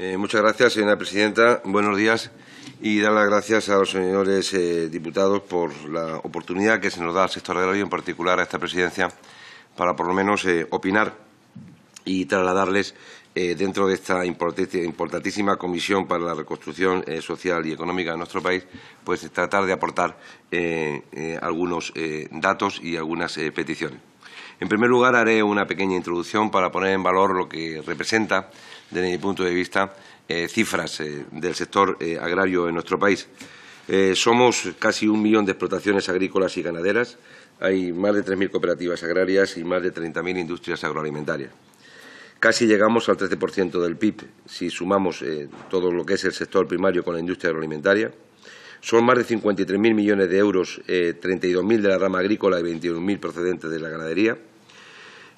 Eh, muchas gracias, señora presidenta. Buenos días y dar las gracias a los señores eh, diputados por la oportunidad que se nos da al sector agrario, en particular a esta presidencia, para por lo menos eh, opinar y trasladarles dentro de esta importantísima comisión para la reconstrucción social y económica de nuestro país, pues tratar de aportar algunos datos y algunas peticiones. En primer lugar, haré una pequeña introducción para poner en valor lo que representa, desde mi punto de vista, eh, cifras eh, del sector eh, agrario en nuestro país. somos casi un millón de explotaciones agrícolas y ganaderas, hay más de 3.000 cooperativas agrarias y más de 30.000 industrias agroalimentarias. Casi llegamos al 13% del PIB si sumamos todo lo que es el sector primario con la industria agroalimentaria. Son más de 53.000 millones de euros, eh, 32.000 de la rama agrícola y 21.000 procedentes de la ganadería.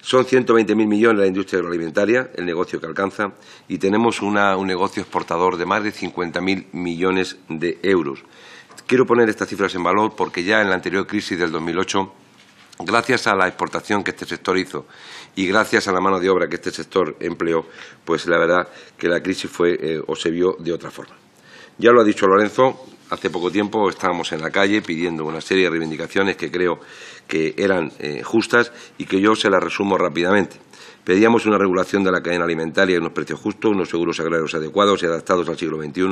Son 120.000 millones la industria agroalimentaria, el negocio que alcanza, y tenemos un negocio exportador de más de 50.000 millones de euros. Quiero poner estas cifras en valor porque ya en la anterior crisis del 2008 gracias a la exportación que este sector hizo y gracias a la mano de obra que este sector empleó, pues la verdad que la crisis fue eh, o se vio de otra forma. Ya lo ha dicho Lorenzo, Hace poco tiempo estábamos en la calle pidiendo una serie de reivindicaciones que creo que eran eh, justas y que yo se las resumo rápidamente. Pedíamos una regulación de la cadena alimentaria y unos precios justos, unos seguros agrarios adecuados y adaptados al siglo XXI,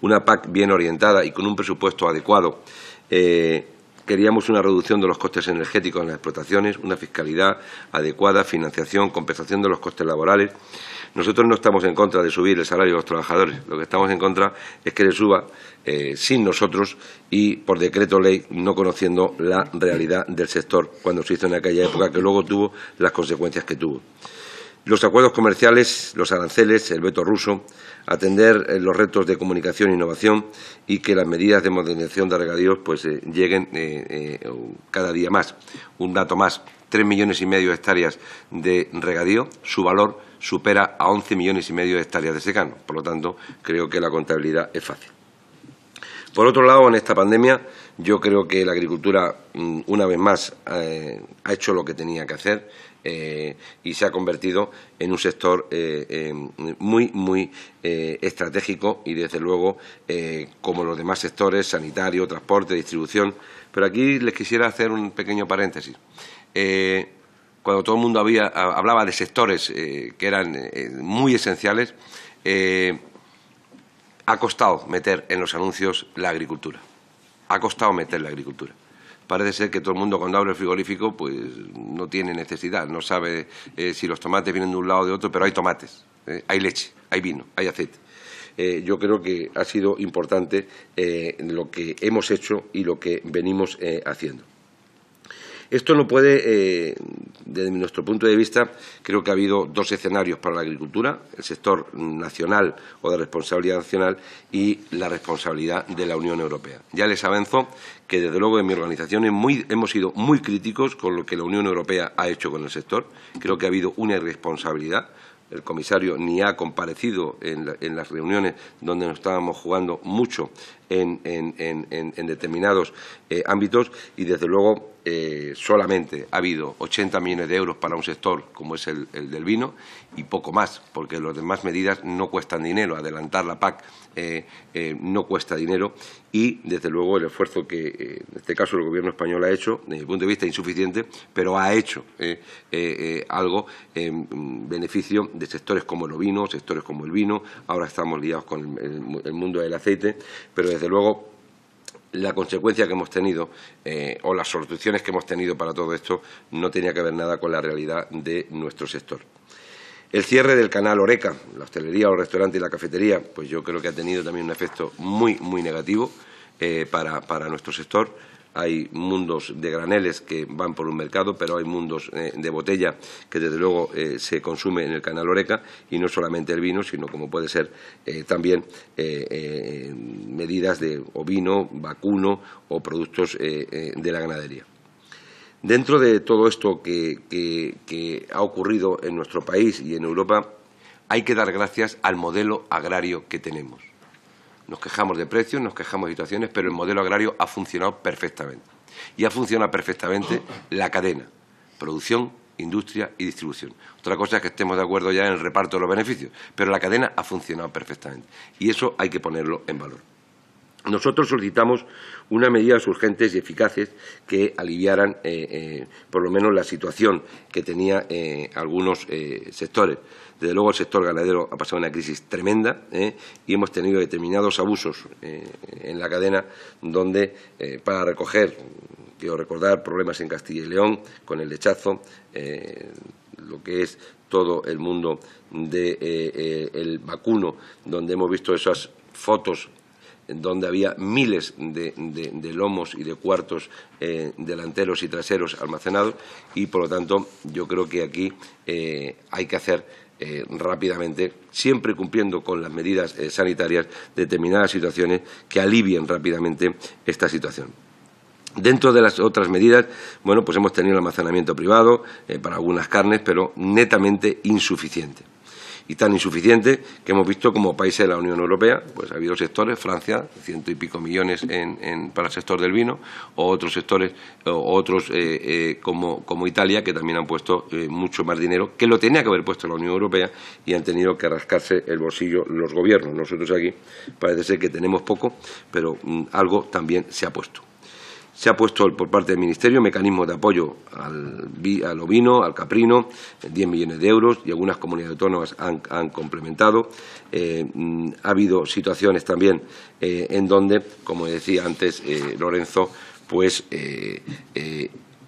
una PAC bien orientada y con un presupuesto adecuado. Eh, queríamos una reducción de los costes energéticos en las explotaciones, una fiscalidad adecuada, financiación, compensación de los costes laborales. Nosotros no estamos en contra de subir el salario de los trabajadores, lo que estamos en contra es que le suba eh, sin nosotros y por decreto ley no conociendo la realidad del sector cuando se hizo en aquella época, que luego tuvo las consecuencias que tuvo. Los acuerdos comerciales, los aranceles, el veto ruso, atender eh, los retos de comunicación e innovación y que las medidas de modernización de regadíos pues, eh, lleguen cada día más. Un dato más, tres millones y medio de hectáreas de regadío, su valor supera a once millones y medio de hectáreas de secano. Por lo tanto, creo que la contabilidad es fácil. Por otro lado, en esta pandemia yo creo que la agricultura, mm, una vez más, eh, ha hecho lo que tenía que hacer eh, y se ha convertido en un sector eh, muy, muy estratégico y, desde luego, como los demás sectores, sanitario, transporte, distribución. Pero aquí les quisiera hacer un pequeño paréntesis cuando todo el mundo hablaba de sectores que eran muy esenciales, ha costado meter en los anuncios la agricultura. Ha costado meter la agricultura. Parece ser que todo el mundo cuando abre el frigorífico pues no tiene necesidad, no sabe eh, si los tomates vienen de un lado o de otro, pero hay tomates, eh, hay leche, hay vino, hay aceite. Eh, yo creo que ha sido importante lo que hemos hecho y lo que venimos haciendo. Esto no puede, eh, desde nuestro punto de vista, creo que ha habido dos escenarios para la agricultura, el sector nacional o de responsabilidad nacional y la responsabilidad de la Unión Europea. Ya les avanzo que, desde luego, en mi organización hemos sido muy críticos con lo que la Unión Europea ha hecho con el sector. Creo que ha habido una irresponsabilidad el comisario ni ha comparecido en, en, las reuniones donde nos estábamos jugando mucho en, determinados eh, ámbitos y, desde luego, eh, solamente ha habido 80 millones de euros para un sector como es el, del vino y poco más, porque las demás medidas no cuestan dinero. Adelantar la PAC eh, no cuesta dinero y, desde luego, el esfuerzo que, en este caso, el Gobierno español ha hecho, desde mi punto de vista, insuficiente, pero ha hecho algo en beneficio de sectores como el ovino, sectores como el vino. Ahora estamos liados con el, mundo del aceite, pero, desde luego, la consecuencia que hemos tenido eh, o las soluciones que hemos tenido para todo esto no tenía que ver nada con la realidad de nuestro sector. El cierre del canal Oreca, la hostelería, los restaurante y la cafetería, pues yo creo que ha tenido también un efecto muy, muy negativo eh, para nuestro sector hay mundos de graneles que van por un mercado, pero hay mundos eh, de botella que desde luego eh, se consume en el canal Oreca y no solamente el vino, sino como puede ser eh, también medidas de ovino, vacuno o productos de la ganadería. Dentro de todo esto que ha ocurrido en nuestro país y en Europa, hay que dar gracias al modelo agrario que tenemos nos quejamos de precios, nos quejamos de situaciones, pero el modelo agrario ha funcionado perfectamente. Y ha funcionado perfectamente la cadena, producción, industria y distribución. Otra cosa es que estemos de acuerdo ya en el reparto de los beneficios, pero la cadena ha funcionado perfectamente. Y eso hay que ponerlo en valor. Nosotros solicitamos unas medidas urgentes y eficaces que aliviaran, eh, eh, por lo menos, la situación que tenía eh, algunos sectores. Desde luego, el sector ganadero ha pasado una crisis tremenda y hemos tenido determinados abusos en la cadena donde, para recoger, quiero recordar, problemas en Castilla y León con el lechazo, lo que es todo el mundo del vacuno, donde hemos visto esas fotos donde había miles de, lomos y de cuartos eh, delanteros y traseros almacenados y, por lo tanto, yo creo que aquí eh, hay que hacer eh, rápidamente, siempre cumpliendo con las medidas sanitarias, determinadas situaciones que alivien rápidamente esta situación. Dentro de las otras medidas, bueno, pues hemos tenido almacenamiento privado para algunas carnes, pero netamente insuficiente y tan insuficiente que hemos visto como países de la Unión Europea, pues ha habido sectores, Francia, ciento y pico millones en, para el sector del vino, o otros sectores, otros eh, eh, como, Italia, que también han puesto eh, mucho más dinero, que lo tenía que haber puesto la Unión Europea y han tenido que rascarse el bolsillo los gobiernos. Nosotros aquí parece ser que tenemos poco, pero mm, algo también se ha puesto se ha puesto por parte del Ministerio mecanismos de apoyo al, ovino, al caprino, 10 eh, millones de euros y algunas comunidades autónomas han, complementado. Eh, mm, ha habido situaciones también eh, en donde, como decía antes Lorenzo, pues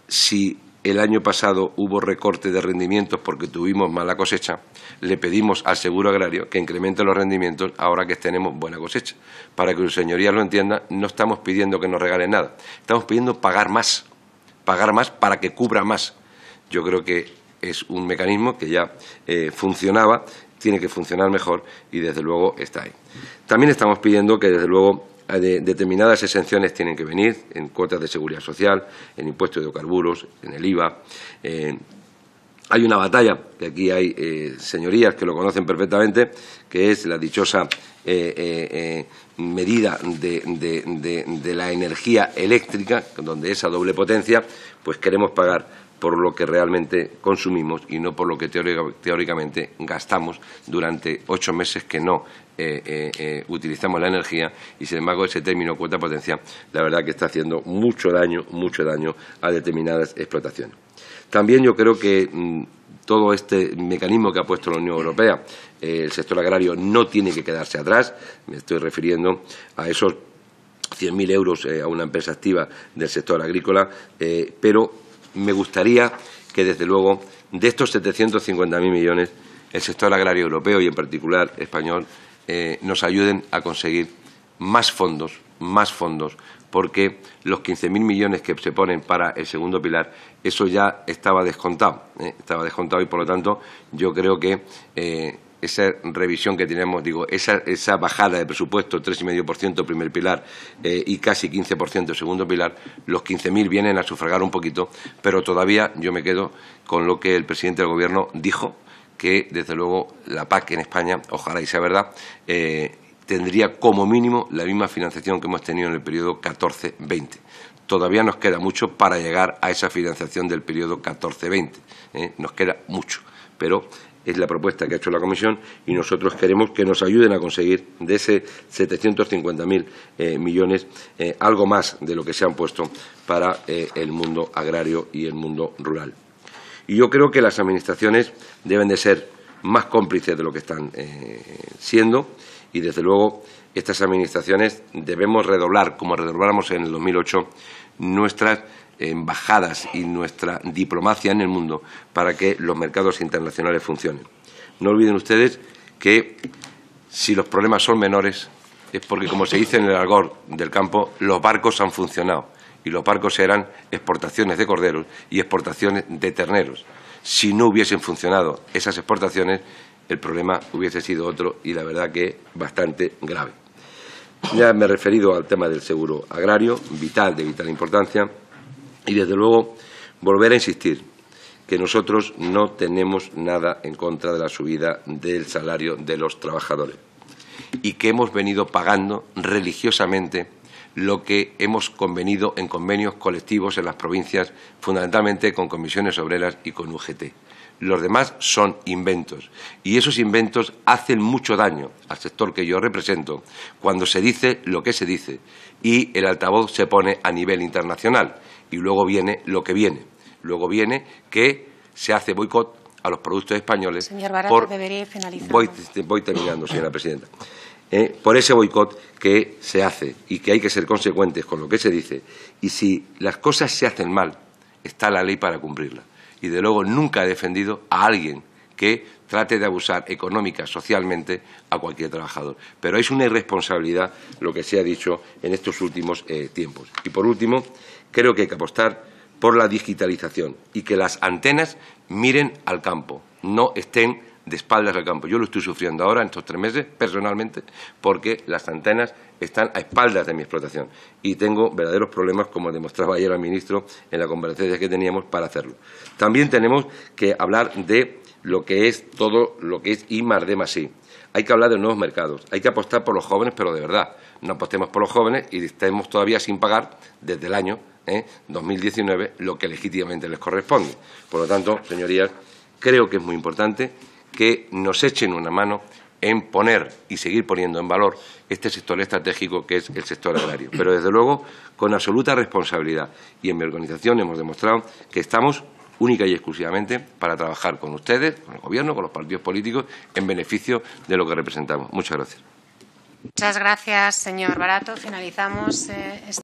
si el año pasado hubo recorte de rendimientos porque tuvimos mala cosecha, le pedimos al Seguro Agrario que incremente los rendimientos ahora que tenemos buena cosecha. Para que su señorías lo entienda, no estamos pidiendo que nos regalen nada, estamos pidiendo pagar más, pagar más para que cubra más. Yo creo que es un mecanismo que ya eh, funcionaba, tiene que funcionar mejor y desde luego está ahí. También estamos pidiendo que desde luego de determinadas exenciones tienen que venir en cuotas de seguridad social, en impuestos de hidrocarburos, en el IVA. hay una batalla, que aquí hay eh, señorías que lo conocen perfectamente, que es la dichosa eh, eh, medida de, la energía eléctrica, donde esa doble potencia, pues queremos pagar por lo que realmente consumimos y no por lo que teóricamente gastamos durante ocho meses que no eh, eh, eh, utilizamos la energía y sin embargo ese término cuota potencia la verdad que está haciendo mucho daño, mucho daño a determinadas explotaciones. También yo creo que mm, todo este mecanismo que ha puesto la Unión Europea, el sector agrario no tiene que quedarse atrás. Me estoy refiriendo a esos 100.000 euros a una empresa activa del sector agrícola, pero me gustaría que, desde luego, de estos 750.000 millones, el sector agrario europeo y, en particular, español, eh, nos ayuden a conseguir más fondos, más fondos, porque los 15.000 millones que se ponen para el segundo pilar, eso ya estaba descontado, ¿eh? estaba descontado y por lo tanto yo creo que eh, esa revisión que tenemos, digo, esa, bajada de presupuesto, 3,5% primer pilar y casi 15% segundo pilar, los 15.000 vienen a sufragar un poquito, pero todavía yo me quedo con lo que el presidente del Gobierno dijo que, desde luego, la PAC en España, ojalá y sea verdad, eh, tendría como mínimo la misma financiación que hemos tenido en el periodo 14-20. Todavía nos queda mucho para llegar a esa financiación del periodo 14-20. ¿eh? Nos queda mucho, pero es la propuesta que ha hecho la Comisión y nosotros queremos que nos ayuden a conseguir de ese 750.000 eh, millones algo más de lo que se han puesto para el mundo agrario y el mundo rural. Y yo creo que las administraciones deben de ser más cómplices de lo que están eh, siendo y, desde luego, estas administraciones debemos redoblar, como redobláramos en el 2008, nuestras embajadas y nuestra diplomacia en el mundo para que los mercados internacionales funcionen. No olviden ustedes que si los problemas son menores es porque, como se dice en el algor del campo, los barcos han funcionado y los barcos eran exportaciones de corderos y exportaciones de terneros. Si no hubiesen funcionado esas exportaciones, el problema hubiese sido otro y la verdad que bastante grave. Ya me he referido al tema del seguro agrario, vital, de vital importancia, y desde luego volver a insistir que nosotros no tenemos nada en contra de la subida del salario de los trabajadores y que hemos venido pagando religiosamente lo que hemos convenido en convenios colectivos en las provincias, fundamentalmente con comisiones obreras y con UGT. Los demás son inventos y esos inventos hacen mucho daño al sector que yo represento cuando se dice lo que se dice y el altavoz se pone a nivel internacional y luego viene lo que viene. Luego viene que se hace boicot a los productos españoles. Señor Barato, por... debería finalizar. voy terminando, señora presidenta. ¿eh? por ese boicot que se hace y que hay que ser consecuentes con lo que se dice. Y si las cosas se hacen mal, está la ley para cumplirla. Y de luego nunca he defendido a alguien que trate de abusar económica, socialmente, a cualquier trabajador. Pero es una irresponsabilidad lo que se ha dicho en estos últimos eh, tiempos. Y por último, creo que hay que apostar por la digitalización y que las antenas miren al campo, no estén de espaldas al campo. Yo lo estoy sufriendo ahora, en estos tres meses, personalmente, porque las antenas están a espaldas de mi explotación y tengo verdaderos problemas, como demostraba ayer al ministro en la conversación que teníamos, para hacerlo. También tenemos que hablar de lo que es todo lo que es I más D más I. Hay que hablar de nuevos mercados, hay que apostar por los jóvenes, pero de verdad, no apostemos por los jóvenes y estemos todavía sin pagar desde el año ¿eh? 2019 lo que legítimamente les corresponde. Por lo tanto, señorías, creo que es muy importante que nos echen una mano en poner y seguir poniendo en valor este sector estratégico que es el sector agrario. Pero, desde luego, con absoluta responsabilidad y en mi organización hemos demostrado que estamos única y exclusivamente para trabajar con ustedes, con el Gobierno, con los partidos políticos, en beneficio de lo que representamos. Muchas gracias. Muchas gracias, señor Barato. Finalizamos. Eh, este